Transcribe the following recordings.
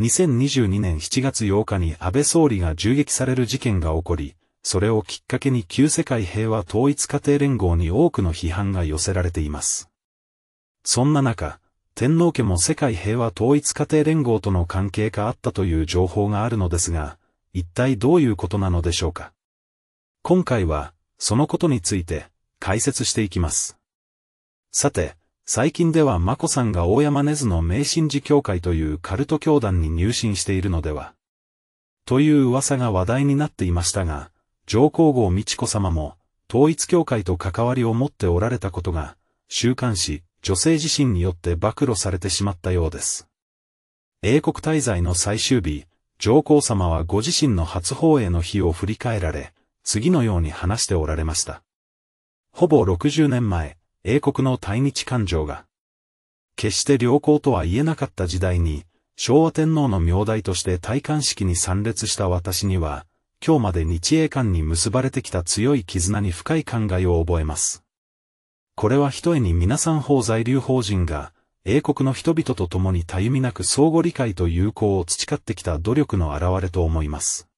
2022年7月8日に安倍総理が銃撃される事件が起こり、それをきっかけに旧世界平和統一家庭連合に多くの批判が寄せられています。そんな中、天皇家も世界平和統一家庭連合との関係があったという情報があるのですが、一体どういうことなのでしょうか。今回は、そのことについて、解説していきます。さて、最近では眞子さんが大山根津の名神寺教会というカルト教団に入信しているのでは。という噂が話題になっていましたが、上皇后美智子様も、統一教会と関わりを持っておられたことが、週刊誌、女性自身によって暴露されてしまったようです。英国滞在の最終日、上皇様はご自身の初放映の日を振り返られ、次のように話しておられました。ほぼ60年前、英国の対日感情が、決して良好とは言えなかった時代に、昭和天皇の名代として戴冠式に参列した私には、今日まで日英間に結ばれてきた強い絆に深い考えを覚えます。これはひとえに皆さん法在留邦人が、英国の人々と共にたゆみなく相互理解と友好を培ってきた努力の表れと思います。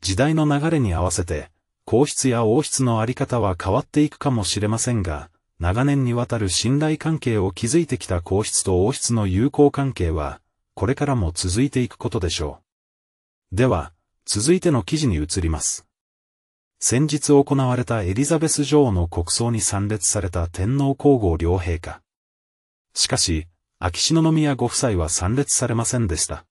時代の流れに合わせて、皇室や王室のあり方は変わっていくかもしれませんが、長年にわたる信頼関係を築いてきた皇室と王室の友好関係は、これからも続いていくことでしょう。では、続いての記事に移ります。先日行われたエリザベス女王の国葬に参列された天皇皇后両陛下。しかし、秋篠宮ご夫妻は参列されませんでした。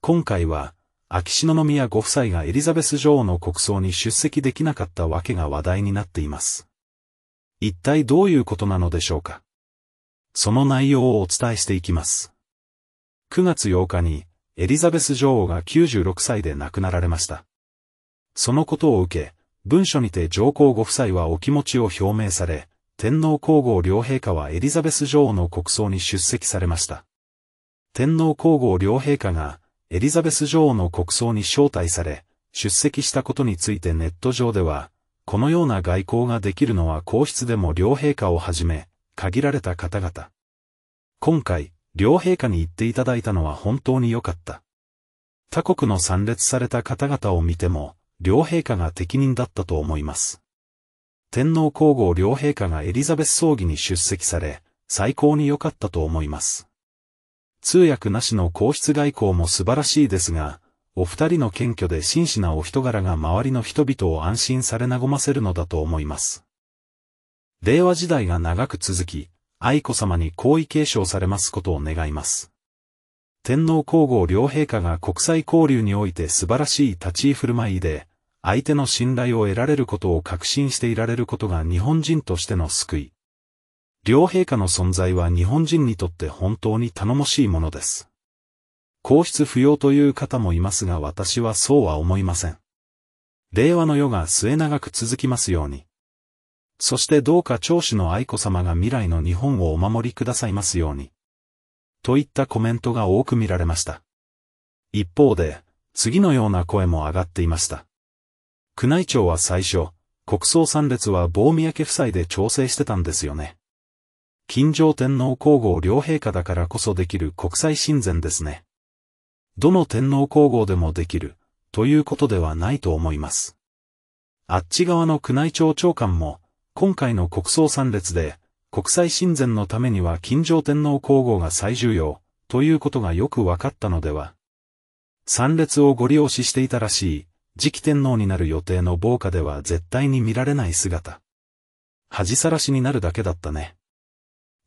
今回は、秋篠宮ご夫妻がエリザベス女王の国葬に出席できなかったわけが話題になっています。一体どういうことなのでしょうか。その内容をお伝えしていきます。9月8日に、エリザベス女王が96歳で亡くなられました。そのことを受け、文書にて上皇ご夫妻はお気持ちを表明され、天皇皇后両陛下はエリザベス女王の国葬に出席されました。天皇皇后両陛下が、エリザベス女王の国葬に招待され、出席したことについてネット上では、このような外交ができるのは皇室でも両陛下をはじめ、限られた方々。今回、両陛下に言っていただいたのは本当に良かった。他国の参列された方々を見ても、両陛下が適任だったと思います。天皇皇后両陛下がエリザベス葬儀に出席され、最高に良かったと思います。通訳なしの皇室外交も素晴らしいですが、お二人の謙虚で真摯なお人柄が周りの人々を安心されなごませるのだと思います。令和時代が長く続き、愛子様に皇位継承されますことを願います。天皇皇后両陛下が国際交流において素晴らしい立ち居振る舞いで、相手の信頼を得られることを確信していられることが日本人としての救い。両陛下の存在は日本人にとって本当に頼もしいものです。皇室不要という方もいますが私はそうは思いません。令和の世が末長く続きますように。そしてどうか長子の愛子様が未来の日本をお守りくださいますように。といったコメントが多く見られました。一方で、次のような声も上がっていました。宮内庁は最初、国葬参列は棒宮家夫妻で調整してたんですよね。近城天皇皇后両陛下だからこそできる国際親善ですね。どの天皇皇后でもできる、ということではないと思います。あっち側の宮内庁長官も、今回の国葬参列で、国際親善のためには近城天皇皇后が最重要、ということがよく分かったのでは。参列をご利用ししていたらしい、次期天皇になる予定の防火では絶対に見られない姿。恥さらしになるだけだったね。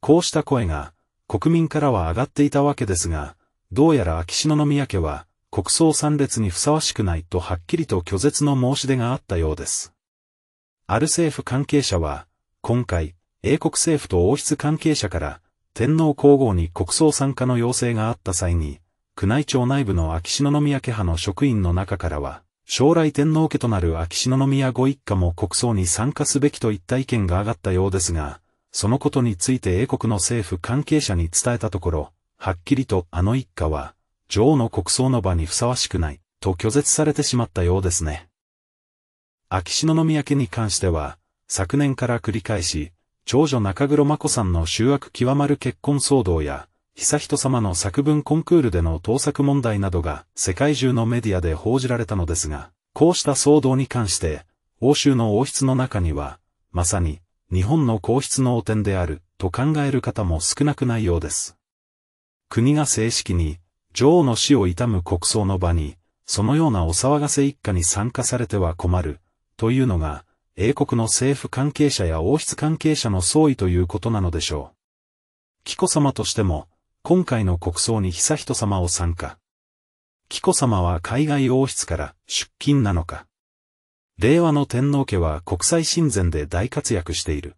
こうした声が、国民からは上がっていたわけですが、どうやら秋篠宮家は、国葬参列にふさわしくないとはっきりと拒絶の申し出があったようです。ある政府関係者は、今回、英国政府と王室関係者から、天皇皇后に国葬参加の要請があった際に、宮内庁内部の秋篠宮家派の職員の中からは、将来天皇家となる秋篠宮ご一家も国葬に参加すべきといった意見が上がったようですが、そのことについて英国の政府関係者に伝えたところ、はっきりとあの一家は、女王の国葬の場にふさわしくない、と拒絶されてしまったようですね。秋篠宮家に関しては、昨年から繰り返し、長女中黒真子さんの醜悪極まる結婚騒動や、悠仁様の作文コンクールでの盗作問題などが世界中のメディアで報じられたのですが、こうした騒動に関して、欧州の王室の中には、まさに、日本の皇室の汚点である、と考える方も少なくないようです。国が正式に、女王の死を悼む国葬の場に、そのようなお騒がせ一家に参加されては困る、というのが、英国の政府関係者や王室関係者の総意ということなのでしょう。紀子様としても、今回の国葬に悠仁様を参加。紀子様は海外王室から出勤なのか。令和の天皇家は国際親善で大活躍している。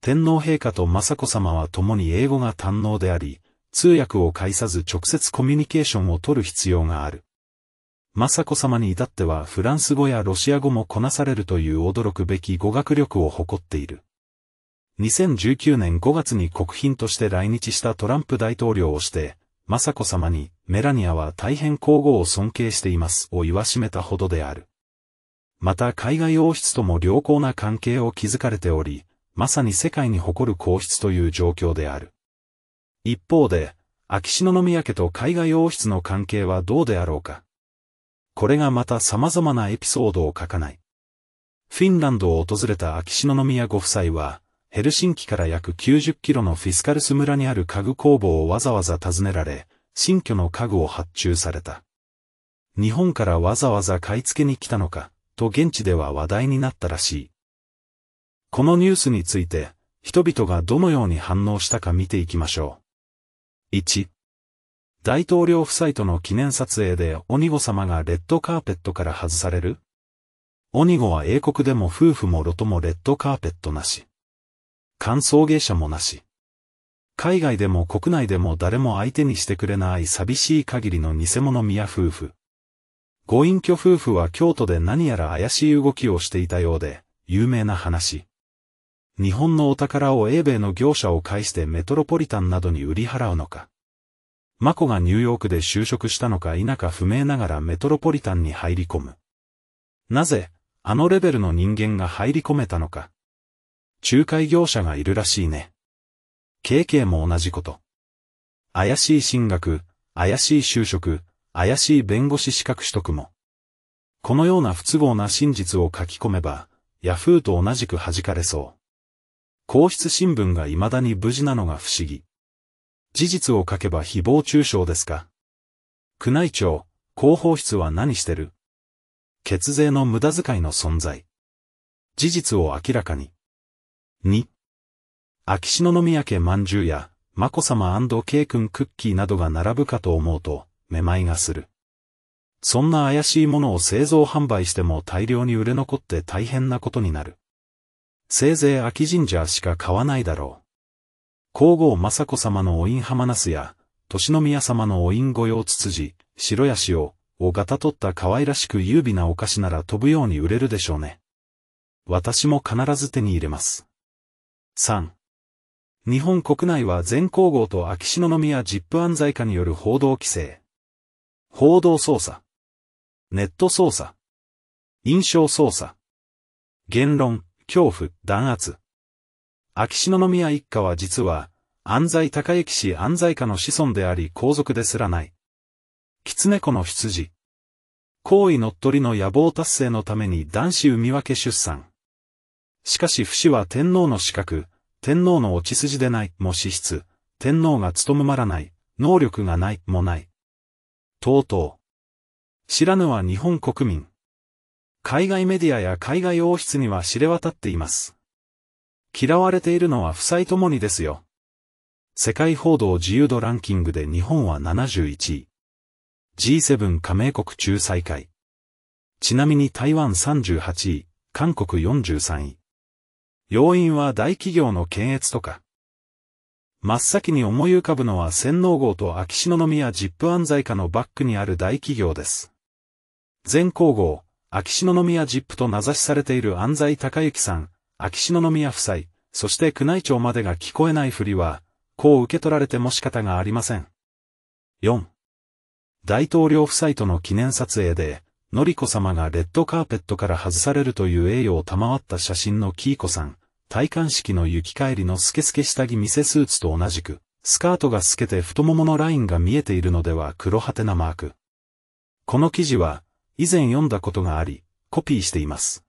天皇陛下と雅子様は共に英語が堪能であり、通訳を介さず直接コミュニケーションを取る必要がある。雅子様に至ってはフランス語やロシア語もこなされるという驚くべき語学力を誇っている。2019年5月に国賓として来日したトランプ大統領をして、雅子様に、メラニアは大変皇后を尊敬していますを言わしめたほどである。また海外王室とも良好な関係を築かれており、まさに世界に誇る皇室という状況である。一方で、秋篠宮家と海外王室の関係はどうであろうか。これがまた様々なエピソードを書かない。フィンランドを訪れた秋篠宮ご夫妻は、ヘルシンキから約90キロのフィスカルス村にある家具工房をわざわざ訪ねられ、新居の家具を発注された。日本からわざわざ買い付けに来たのか、と現地では話題になったらしい。このニュースについて、人々がどのように反応したか見ていきましょう。1大統領夫妻との記念撮影で鬼子様がレッドカーペットから外される鬼子は英国でも夫婦もロトもレッドカーペットなし。歓送迎者もなし。海外でも国内でも誰も相手にしてくれない寂しい限りの偽物宮夫婦。ご隠居夫婦は京都で何やら怪しい動きをしていたようで、有名な話。日本のお宝を英米の業者を介してメトロポリタンなどに売り払うのか。マコがニューヨークで就職したのか否か不明ながらメトロポリタンに入り込む。なぜ、あのレベルの人間が入り込めたのか。仲介業者がいるらしいね。KK も同じこと。怪しい進学、怪しい就職、怪しい弁護士資格取得も。このような不都合な真実を書き込めば、ヤフーと同じく弾かれそう。皇室新聞が未だに無事なのが不思議。事実を書けば誹謗中傷ですか宮内庁、広報室は何してる血税の無駄遣いの存在。事実を明らかに。2. 秋篠宮家まんじゅうや、まこさまケイ君クッキーなどが並ぶかと思うと、めまいがする。そんな怪しいものを製造販売しても大量に売れ残って大変なことになる。せいぜい秋神社しか買わないだろう。皇后雅子様のお印浜ナスや、年宮様のお印御用ツツジ、白ヤシオを型取った可愛らしく優美なお菓子なら飛ぶように売れるでしょうね。私も必ず手に入れます。3. 日本国内は全皇后と秋篠宮ジップ安在家による報道規制。報道捜査。ネット捜査。印象捜査。言論。恐怖、弾圧。秋篠宮一家は実は、安西高之氏安西家の子孫であり皇族ですらない。狐子の羊。皇位乗っ取りの野望達成のために男子産み分け出産。しかし不死は天皇の資格、天皇の落ち筋でないも資質、天皇が務まらない、能力がないもない。とうとう。知らぬは日本国民。海外メディアや海外王室には知れ渡っています。嫌われているのは夫妻ともにですよ。世界報道自由度ランキングで日本は71位。G7 加盟国仲裁会。ちなみに台湾38位、韓国43位。要因は大企業の検閲とか。真っ先に思い浮かぶのは洗脳号と秋篠宮ジップ安在家のバックにある大企業です。全皇后、秋篠宮ジップと名指しされている安西隆之さん、秋篠宮夫妻、そして宮内庁までが聞こえないふりは、こう受け取られても仕方がありません。4. 大統領夫妻との記念撮影で、のりこ様がレッドカーペットから外されるという栄誉を賜った写真のキーコさん、戴冠式の行き帰りのスケスケ下着見せスーツと同じく、スカートが透けて太もものラインが見えているのでは黒はてなマーク。この記事は、以前読んだことがあり、コピーしています。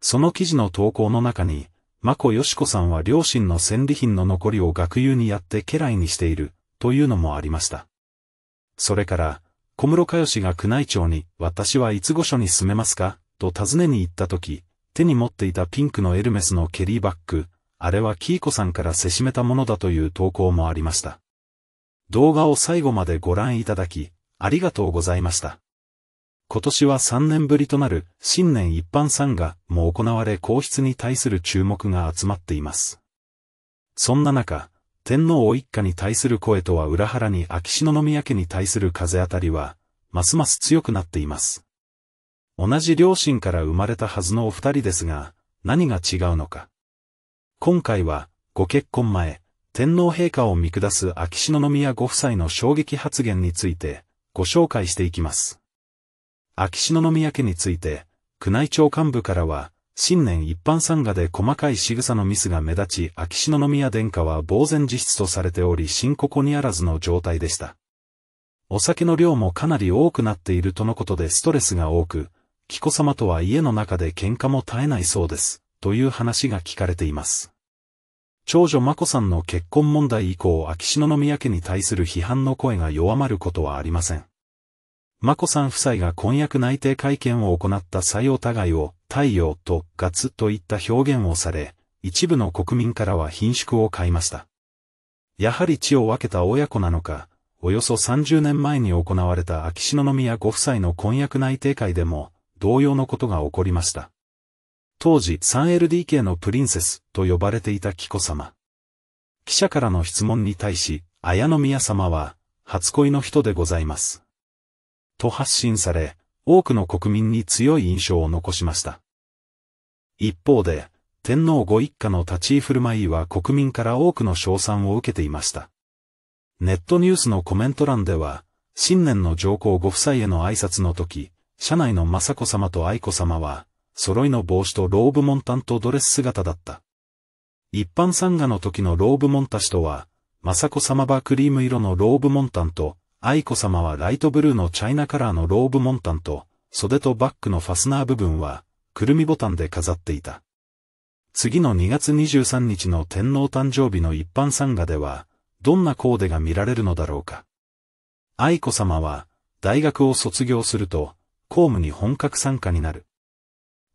その記事の投稿の中に、マコヨシコさんは両親の戦利品の残りを学友にやって家来にしている、というのもありました。それから、小室佳代が宮内庁に、私はいつ御所に住めますかと尋ねに行った時、手に持っていたピンクのエルメスのケリーバッグ、あれはキーコさんからせしめたものだという投稿もありました。動画を最後までご覧いただき、ありがとうございました。今年は3年ぶりとなる新年一般参賀も行われ皇室に対する注目が集まっています。そんな中、天皇を一家に対する声とは裏腹に秋篠宮家に対する風当たりは、ますます強くなっています。同じ両親から生まれたはずのお二人ですが、何が違うのか。今回は、ご結婚前、天皇陛下を見下す秋篠宮ご夫妻の衝撃発言について、ご紹介していきます。秋篠宮家について、宮内庁幹部からは、新年一般参賀で細かい仕草のミスが目立ち、秋篠宮殿下は呆然自失とされており、深刻にあらずの状態でした。お酒の量もかなり多くなっているとのことでストレスが多く、紀子様とは家の中で喧嘩も絶えないそうです、という話が聞かれています。長女眞子さんの結婚問題以降、秋篠宮家に対する批判の声が弱まることはありません。マ子さん夫妻が婚約内定会見を行った際お互いを、太陽とガツといった表現をされ、一部の国民からは貧縮を買いました。やはり地を分けた親子なのか、およそ30年前に行われた秋篠宮ご夫妻の婚約内定会でも、同様のことが起こりました。当時 3LDK のプリンセスと呼ばれていた紀子様。記者からの質問に対し、綾宮様は、初恋の人でございます。と発信され、多くの国民に強い印象を残しました。一方で、天皇ご一家の立ち居振る舞いは国民から多くの称賛を受けていました。ネットニュースのコメント欄では、新年の上皇ご夫妻への挨拶の時、社内の雅子様と愛子様は、揃いの帽子とローブモンタンとドレス姿だった。一般参賀の時のローブモンタ氏とは、雅子様はクリーム色のローブモンタンと、愛子さまはライトブルーのチャイナカラーのローブモンタンと、袖とバックのファスナー部分は、くるみボタンで飾っていた。次の2月23日の天皇誕生日の一般参賀では、どんなコーデが見られるのだろうか。愛子さまは、大学を卒業すると、公務に本格参加になる。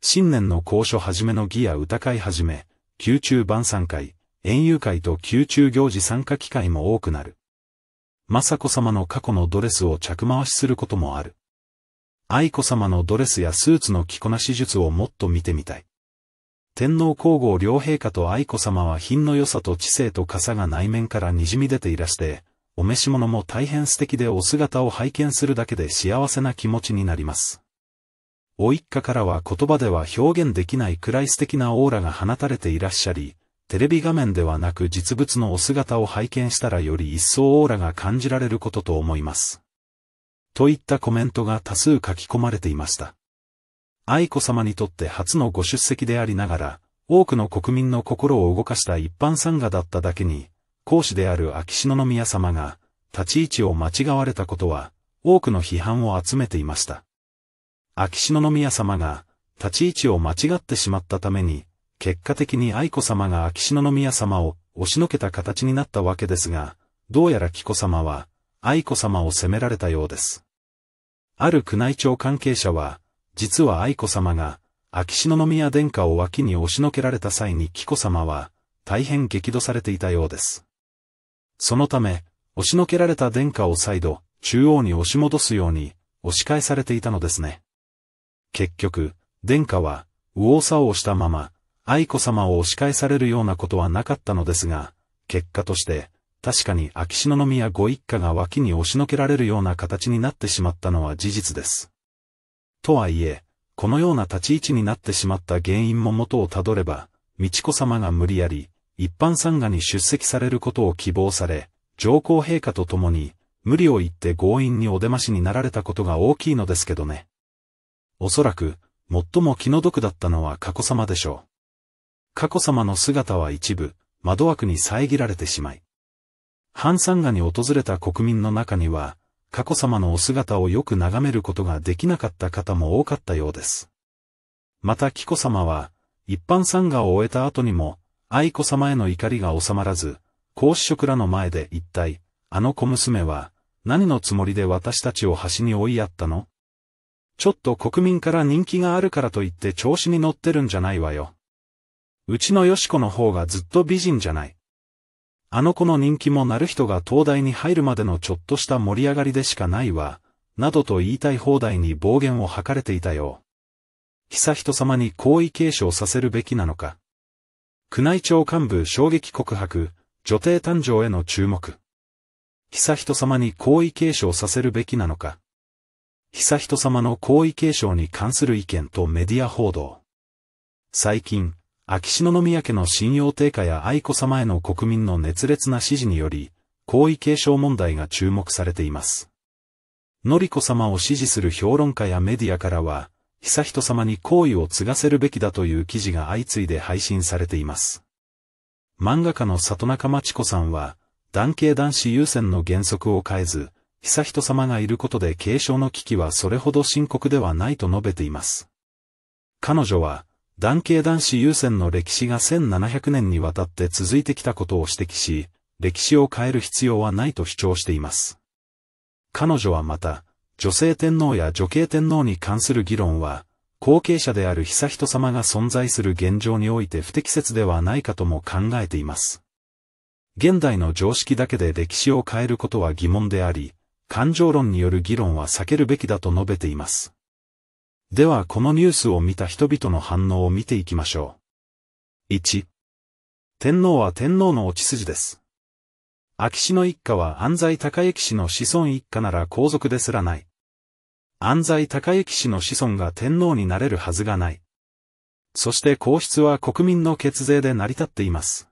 新年の講書はじめの儀や歌会はじめ、宮中晩餐会、園遊会と宮中行事参加機会も多くなる。雅子さまの過去のドレスを着回しすることもある。愛子さまのドレスやスーツの着こなし術をもっと見てみたい。天皇皇后両陛下と愛子さまは品の良さと知性と傘が内面から滲み出ていらして、お召し物も大変素敵でお姿を拝見するだけで幸せな気持ちになります。お一家からは言葉では表現できないくらい素敵なオーラが放たれていらっしゃり、テレビ画面ではなく実物のお姿を拝見したらより一層オーラが感じられることと思います。といったコメントが多数書き込まれていました。愛子様にとって初のご出席でありながら、多くの国民の心を動かした一般参賀だっただけに、講師である秋篠宮様が、立ち位置を間違われたことは、多くの批判を集めていました。秋篠宮様が、立ち位置を間違ってしまったために、結果的に愛子様が秋篠宮様を押しのけた形になったわけですが、どうやら紀子様は、愛子様を責められたようです。ある宮内庁関係者は、実は愛子様が、秋篠宮殿下を脇に押しのけられた際に紀子様は、大変激怒されていたようです。そのため、押しのけられた殿下を再度、中央に押し戻すように、押し返されていたのですね。結局、殿下は、右往左往したまま、愛子様を押し返されるようなことはなかったのですが、結果として、確かに秋篠宮ご一家が脇に押しのけられるような形になってしまったのは事実です。とはいえ、このような立ち位置になってしまった原因も元をたどれば、美智子様が無理やり、一般参賀に出席されることを希望され、上皇陛下と共に、無理を言って強引にお出ましになられたことが大きいのですけどね。おそらく、最も気の毒だったのは佳子様でしょう。佳子さまの姿は一部、窓枠に遮られてしまい。ハンサンガに訪れた国民の中には、佳子さまのお姿をよく眺めることができなかった方も多かったようです。また紀子さまは、一般参賀を終えた後にも、愛子さまへの怒りが収まらず、孔子職らの前で一体、あの小娘は、何のつもりで私たちを端に追いやったのちょっと国民から人気があるからといって調子に乗ってるんじゃないわよ。うちのよしこの方がずっと美人じゃない。あの子の人気もなる人が東大に入るまでのちょっとした盛り上がりでしかないわ、などと言いたい放題に暴言を吐かれていたよう。悠仁様に皇位継承させるべきなのか。宮内庁幹部衝撃告白、女帝誕生への注目。悠仁様に皇位継承させるべきなのか。悠仁様の皇位継承に関する意見とメディア報道。最近、秋篠宮家の信用低下や愛子様への国民の熱烈な支持により、皇位継承問題が注目されています。のりこ様を支持する評論家やメディアからは、悠仁様に好意を継がせるべきだという記事が相次いで配信されています。漫画家の里中町子さんは、男系男子優先の原則を変えず、悠仁様がいることで継承の危機はそれほど深刻ではないと述べています。彼女は、男系男子優先の歴史が1700年にわたって続いてきたことを指摘し、歴史を変える必要はないと主張しています。彼女はまた、女性天皇や女系天皇に関する議論は、後継者である悠仁さまが存在する現状において不適切ではないかとも考えています。現代の常識だけで歴史を変えることは疑問であり、感情論による議論は避けるべきだと述べています。ではこのニュースを見た人々の反応を見ていきましょう。1、天皇は天皇の落ち筋です。秋篠一家は安西高之氏の子孫一家なら皇族ですらない。安西高之氏の子孫が天皇になれるはずがない。そして皇室は国民の血税で成り立っています。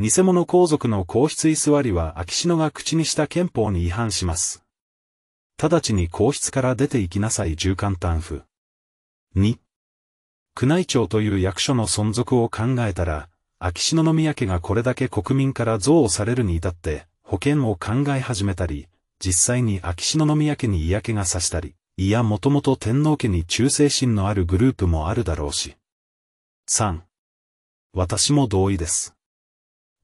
偽物皇族の皇室居座りは秋篠が口にした憲法に違反します。直ちに皇室から出て行きなさい従官担府。2、宮内庁という役所の存続を考えたら、秋篠宮家がこれだけ国民から憎悪されるに至って、保険を考え始めたり、実際に秋篠宮家に嫌気がさしたり、いやもともと天皇家に忠誠心のあるグループもあるだろうし。3. 私も同意です。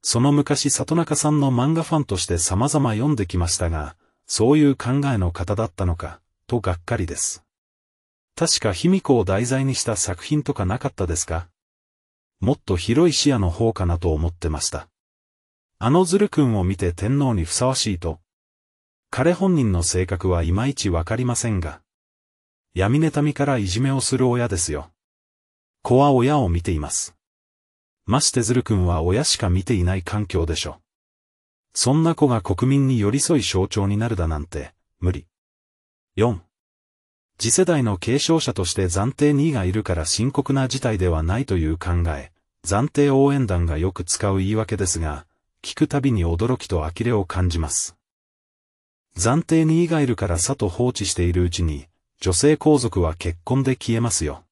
その昔里中さんの漫画ファンとして様々読んできましたが、そういう考えの方だったのか、とがっかりです。確か卑弥呼を題材にした作品とかなかったですかもっと広い視野の方かなと思ってました。あのズル君を見て天皇にふさわしいと。彼本人の性格はいまいちわかりませんが。闇妬みからいじめをする親ですよ。子は親を見ています。ましてズル君は親しか見ていない環境でしょ。そんな子が国民に寄り添い象徴になるだなんて、無理。4. 次世代の継承者として暫定2位がいるから深刻な事態ではないという考え、暫定応援団がよく使う言い訳ですが、聞くたびに驚きと呆れを感じます。暫定2位がいるからさと放置しているうちに、女性皇族は結婚で消えますよ。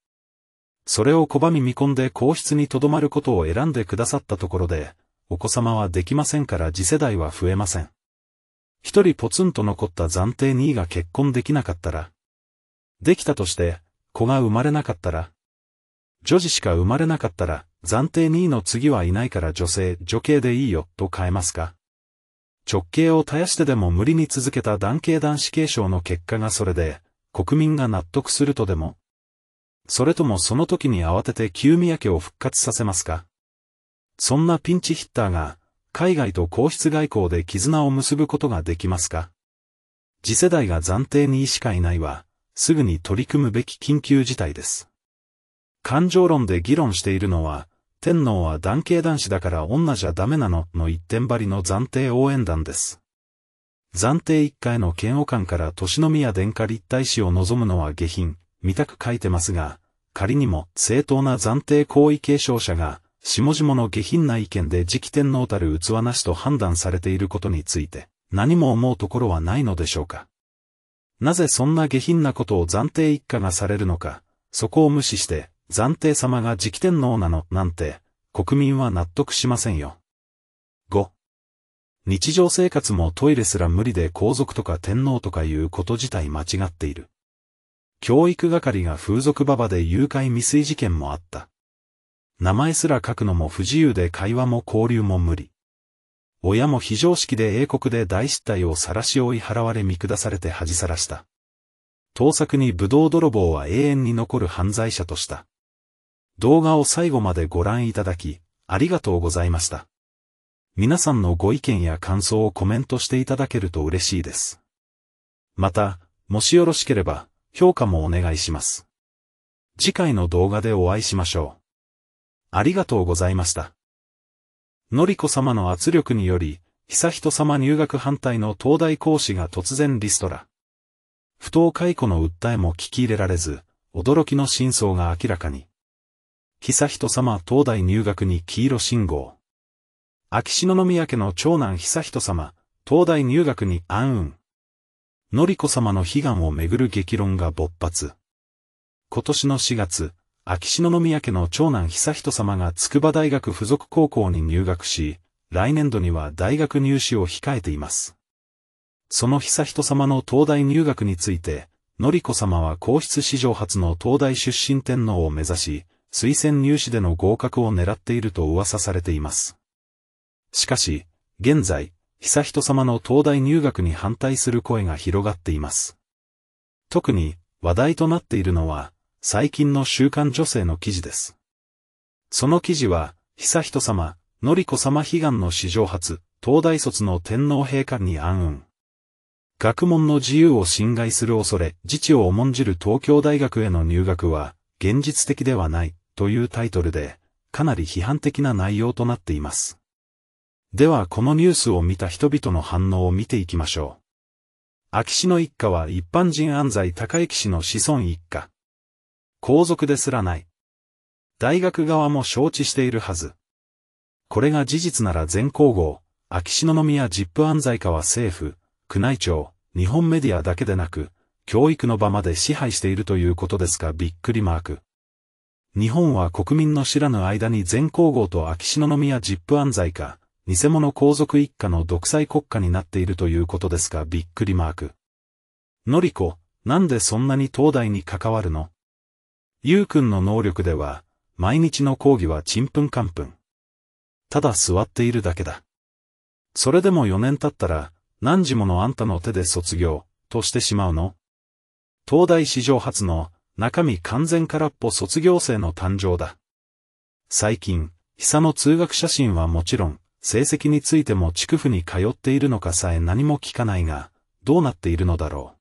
それを拒み見込んで皇室に留まることを選んでくださったところで、お子様はできませんから次世代は増えません。一人ポツンと残った暫定2位が結婚できなかったら、できたとして、子が生まれなかったら、女児しか生まれなかったら、暫定2位の次はいないから女性、女系でいいよ、と変えますか直系を絶やしてでも無理に続けた男系男子継承の結果がそれで、国民が納得するとでも、それともその時に慌てて旧宮家を復活させますかそんなピンチヒッターが、海外と皇室外交で絆を結ぶことができますか次世代が暫定に医しかいないは、すぐに取り組むべき緊急事態です。感情論で議論しているのは、天皇は男系男子だから女じゃダメなのの一点張りの暫定応援団です。暫定一家への嫌悪感から年宮殿下立体史を望むのは下品、見たく書いてますが、仮にも正当な暫定行為継承者が、下々の下品な意見で直天皇たる器なしと判断されていることについて、何も思うところはないのでしょうか。なぜそんな下品なことを暫定一家がされるのか、そこを無視して、暫定様が直天皇なの、なんて、国民は納得しませんよ。5. 日常生活もトイレすら無理で皇族とか天皇とかいうこと自体間違っている。教育係が風俗馬場で誘拐未遂事件もあった。名前すら書くのも不自由で会話も交流も無理。親も非常識で英国で大失態を晒し追い払われ見下されて恥さらした。盗作に武道泥棒は永遠に残る犯罪者とした。動画を最後までご覧いただき、ありがとうございました。皆さんのご意見や感想をコメントしていただけると嬉しいです。また、もしよろしければ、評価もお願いします。次回の動画でお会いしましょう。ありがとうございました。のりこ様の圧力により、悠仁様入学反対の東大講師が突然リストラ。不当解雇の訴えも聞き入れられず、驚きの真相が明らかに。悠仁様東大入学に黄色信号。秋篠宮家の長男悠仁様、東大入学に暗雲。のりこ様の悲願をめぐる激論が勃発。今年の4月、秋篠宮家の長男悠仁さまが筑波大学附属高校に入学し、来年度には大学入試を控えています。その悠仁さまの東大入学について、紀子さまは皇室史上初の東大出身天皇を目指し、推薦入試での合格を狙っていると噂されています。しかし、現在、悠仁さまの東大入学に反対する声が広がっています。特に、話題となっているのは、最近の週刊女性の記事です。その記事は、悠仁様、の典子様悲願の史上初、東大卒の天皇陛下に暗雲。学問の自由を侵害する恐れ、自治を重んじる東京大学への入学は、現実的ではない、というタイトルで、かなり批判的な内容となっています。ではこのニュースを見た人々の反応を見ていきましょう。秋篠一家は一般人安西高之氏の子孫一家。皇族ですらない。大学側も承知しているはず。これが事実なら全皇后、秋篠宮ジップ安西は政府、宮内庁、日本メディアだけでなく、教育の場まで支配しているということですがびっくりマーク。日本は国民の知らぬ間に全皇后と秋篠宮ジップ安西家、偽物皇族一家の独裁国家になっているということですがびっくりマーク。のりこ、なんでそんなに東大に関わるのゆうくんの能力では、毎日の講義はちんぷんかんぷん。ただ座っているだけだ。それでも4年経ったら、何時ものあんたの手で卒業、としてしまうの東大史上初の、中身完全空っぽ卒業生の誕生だ。最近、久の通学写真はもちろん、成績についても地区府に通っているのかさえ何も聞かないが、どうなっているのだろう。